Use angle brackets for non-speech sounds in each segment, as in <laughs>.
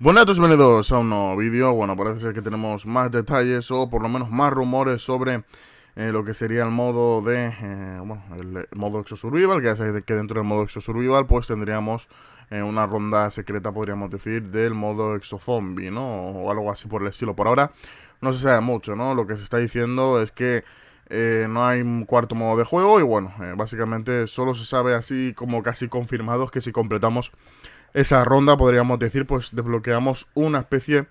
Buenas bienvenidos a un nuevo vídeo. Bueno, parece ser que tenemos más detalles o por lo menos más rumores sobre eh, lo que sería el modo de, eh, bueno, el, modo Exo Survival, que ya sabéis que dentro del modo Exo Survival pues tendríamos eh, una ronda secreta, podríamos decir, del modo Exo Zombie, ¿no? O algo así por el estilo. Por ahora no se sabe mucho, ¿no? Lo que se está diciendo es que no hay un cuarto modo de juego y bueno, básicamente solo se sabe así como casi confirmados que si completamos esa ronda, podríamos decir, pues desbloqueamos una especie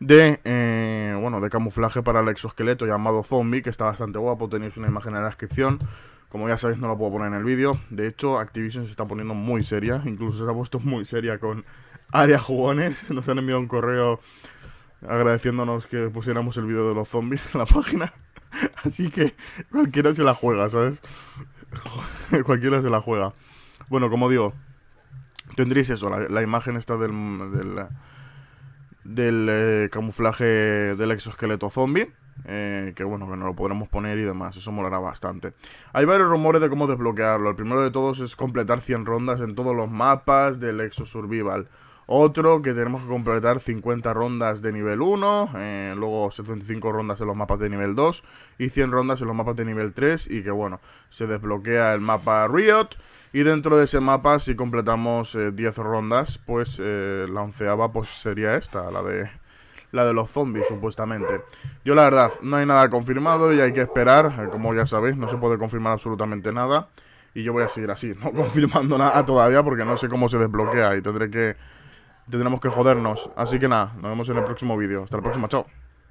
de, eh, bueno, de camuflaje para el exoesqueleto llamado Zombie, que está bastante guapo, tenéis una imagen en la descripción. Como ya sabéis, no la puedo poner en el vídeo. De hecho, Activision se está poniendo muy seria, incluso se ha puesto muy seria con área jugones. <laughs> Nos han enviado un correo agradeciéndonos que pusiéramos el vídeo de los zombies en la página. <laughs> Así que cualquiera se la juega, ¿sabes? <laughs> cualquiera se la juega. Bueno, como digo, tendréis eso, la, imagen está del, eh, camuflaje del exoesqueleto zombie. Eh, que bueno, que no lo podremos poner y demás, eso molará bastante. Hay varios rumores de cómo desbloquearlo. El primero de todos es completar 100 rondas en todos los mapas del Exo Survival. Otro que tenemos que completar 50 rondas de nivel 1, eh, luego 75 rondas en los mapas de nivel 2 y 100 rondas en los mapas de nivel 3 y que bueno, se desbloquea el mapa Riot y dentro de ese mapa si completamos 10 eh, rondas, pues eh, la onceava pues sería esta, la de la de los zombies, supuestamente. Yo la verdad, no hay nada confirmado y hay que esperar, como ya sabéis, no se puede confirmar absolutamente nada. Y yo voy a seguir así, <laughs> no confirmando nada todavía porque no sé cómo se desbloquea y tendré que tendremos que jodernos. Así que nada, nos vemos en el próximo vídeo. Hasta la próxima, chao.